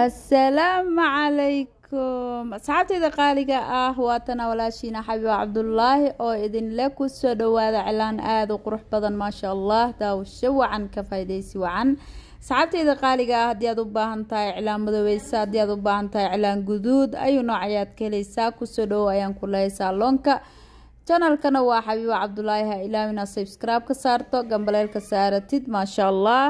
asalaamu calaykum asxaabteyda qaaliga ah waatana walaashiina xabiib cabdulaahi oo idinle kusoo dhawaada cilaan aada u qurux badan maasha allah daawasho wacan ka faaideysi wacan asxaabteyda qaaliga ah haddii aad u baahan tahay cilaan madoweysa haddii aad u baahan tahay cilaan guduud ayuu noocayaad ka heleysaa kusoo dhawow ayaan ku lahay saaloonka janalkana waa xabiiba cabdulaahi ha ilaawina subscribe ka saarto gambaleelka saaratid maasha allah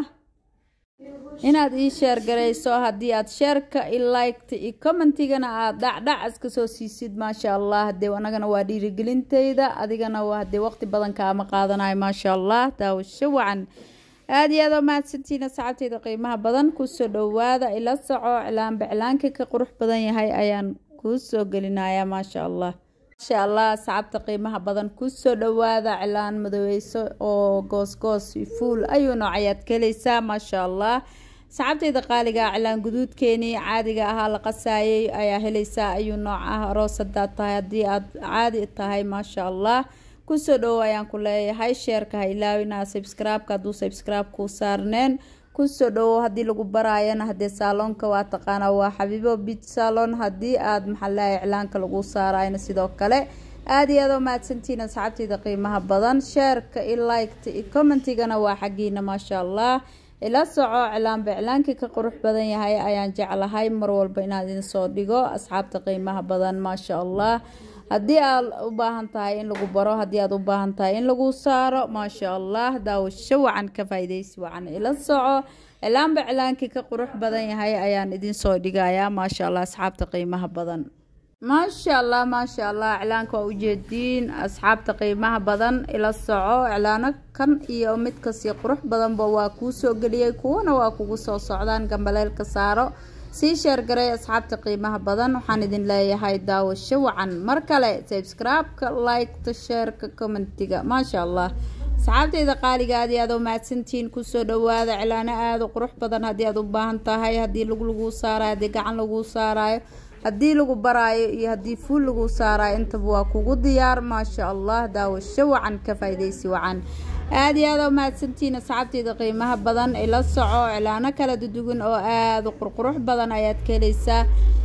inaad ii sheer garayso haddii aad sheerka i laygta i commentigana aad dhacdhac iska soo siisid maasha allah hadee anagana waa dhiirigelintayda adigana hadee waqti badan kaama qaadanayo maasha allah daawasho wacan aada iyo aad oo mahadsantihiin asxaabteyda qiimaha badan kusoo dhowaada ila soco cilaanba cilaanka ka qurux badan yahay ayaan kuu soo gelinaya maasha allah insha allah asxaabta qiimaha badan kusoo dhawaada cilaan madoweyso oo goosgoos fuul ayuu nooc ayaad kaheleysaa maasha allah saxaabteyda qaaliga cilaan guduudkeenii caadiga ahaa la qasaayay ayaa heleysaa ayuu nooc ah aroos hadaad tahay haddii aad caadi tahay maasha allah kusoo dhawo ayaan ku leeyahay sheerka ha ilaawina subscribe-ka hadduu subscribe kuu saarneen kusoo soo dhawow haddii lagu baraayana haddee saaloonka waa taqaanaa waa xabiibo bit saalon haddii aad maxalaha iclaanka lagu saarayna sidoo kale aad iyo aad oo mahadsantiin asxaabtayda qiimaha badan sheerka i liketa iyo commentigana waa xaggiina maasha allah ila soco iclaanba iclaankii ka qurux badan yahay ayaan jeclahay mar walba inaan idinsoo dhigo asxaabta qiimaha badan maasha allah haddii aad u baahan tahay in lagu baro haddii aad u baahan tahay in lagu saaro maasha allah daawasho wacan ka faa'iidaysi wacan ila soco ilaanba cilaankii ka qurux badan yahay ayaan idinsoo dhigayaa maasha allah asxaabta qiimaha badan maasha allah maasha allah iclaanka waa ujeediin asxaabta qiimaha badan ila soco iclaano kan iyo mid qurux badanba waa kuu soo geliyay kuwana waa kugu soo socdaan gambaleelka saaro sii sheer garay asxaabta qiimaha badan waxaan idin leeyahay daawasho wacan mar kale sabscribe-ka like-ta sheerka commentiga maasha allah asxaabtayda qaaliga aad iyo aad oo mahadsantihiin kusoo dhawaada cilaano aada u qurux badan haddii aad u baahan tahay haddii lug laguu saarayo haddii gacan lagu saaraayo haddii lagu baraayo iyo haddii fuul lagu saaraayo intaba waa kugu diyaar maasha allah daawasho wacan ka faa wacan aada iyo aada u mahadsantihiin asxaabteyda qiimaha badan ila soco cilaano kala dudugan oo aada u qurqurux badan ayaad ka helaysaa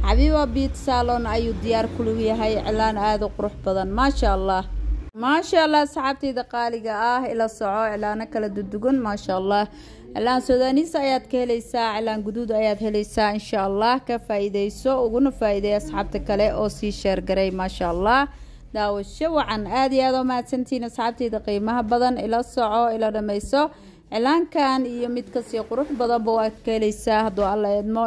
xabiiba biit saalon ayuu diyaar kulug yahay cilaan aada u qurux badan maasha allah maasha allah asxaabteyda qaaliga ah ila soco cilaano kala dudugan maasha allah cilaan sudaaniis ayaad ka helaysaa cilaan guduud ayaad helaysaa insha allah ka faa'iidayso uguna faa asxaabta kale oo sii sheergaray maasha allah daawasho wacan aada iyo aada oo mahadsantiin asxaabteyda qiimaha badan ila soco ila dhamayso cilaankan iyo mid kasii qurux badanba waad ka heleysaa hadduu alla eedmo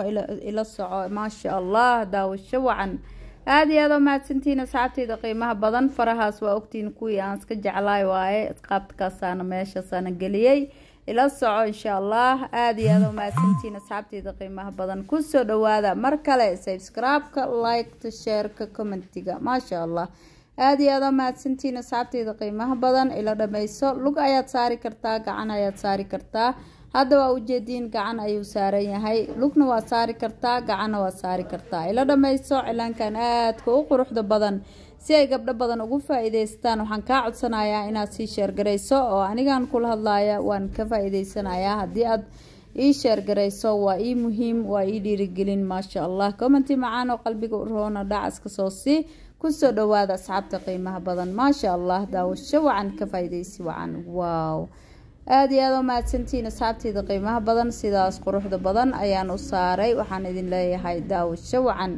ila soco maasha allah daawasho wacan aada iyo aada oo mahadsantiin asxaabteyda qiimaha badan farahaas waa ogtiin kuwii aan iska jeclaay waaye qaabkaasaana meeshaasana geliyey ila soco insha allah aada iyo aada oo mahadsantiin asxaabteyda qiimaha badan kusoo dhawaada mar kale subscribe-ka like-ta sheerka commentiga maasha allah aada iyo aada a mahadsantiin asxaabteeda qiimaha badan ila dhammayso lug ayaad saari kartaa gacan ayaad saari kartaa haddaba waa ujeediin gacan ayuu saaran yahay lugna waa saari kartaa gacanna waa saari kartaa ila dhammayso cilaankan aadka u quruxda badan si ay gabdho badan ugu faa-iideystaan waxaan kaa codsanayaa inaad sii sheergarayso oo anigaan kula hadlaaya waan ka faaiidaysanayaa haddii aad ii sheergarayso waa ii muhiim waa ii dhiirigelin maasha allah commenti macaanoo qalbiga u roona dhacas kasoo sii kusoo dhawaada asxaabta qiimaha badan maasha allah daawasho wacan ka faa wacan wow aada iyo aada oo mahadsantiin asxaabteeda qiimaha badan sidaas quruxda badan ayaan u saaray waxaan idin leeyahay daawasho wacan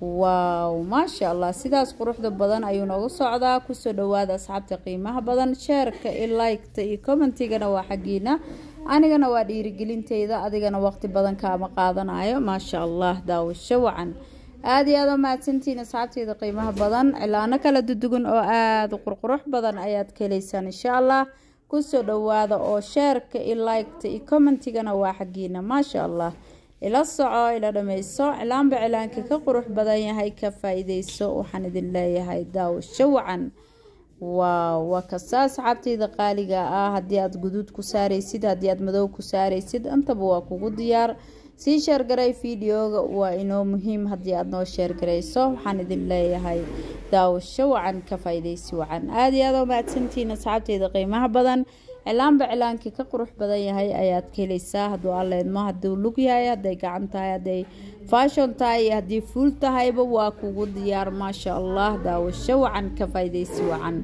waaw maasha allah sidaas quruxda badan ayuu nooga socdaa kusoo dhawaada asxaabta qiimaha badan sheerka iyo liketa iyo commentigana waa xaggiina anigana waa dhiirigelinteyda adigana waqti badan kaama qaadanayo maasha allah daawasho wacan aad iyo aada mahadsantihiin asxaabteyda qiimaha badan cilaano kala dudugan oo aada qurqurux badan ayaad ka insha allah kusoo dhawaada oo sheerka iyo liketa iyo commentigana waa xaggiina maasha allah ila soco ila dhammayso cilaanba cilaanka ka qurux badan yahay ka faa-iideyso waxaan idin leeyahay daawo wacan waa waa kastaa asxaabtayda qaaliga ah haddii aad guduud ku saaraysid haddii aad madow ku saaraysid intaba waa kugu diyaar sii sheergaray videoga waa inoo muhiim haddii aad noo sheergarayso waxaan idin leeyahay daawasho wacan ka faa wacan aad iyo aad oo mahadsantihiin asxaabtayda qiimaha badan cilaanba cilaankii ka qurux badan yahay ayaad ka helaysaa hadduu alleedmo hadduu lug yahay hadday gacan tahay hadday faashon tahay iyo haddii fuul tahayba waa kugu diyaar maasha allah daawasho wacan ka faa'idaysi wacan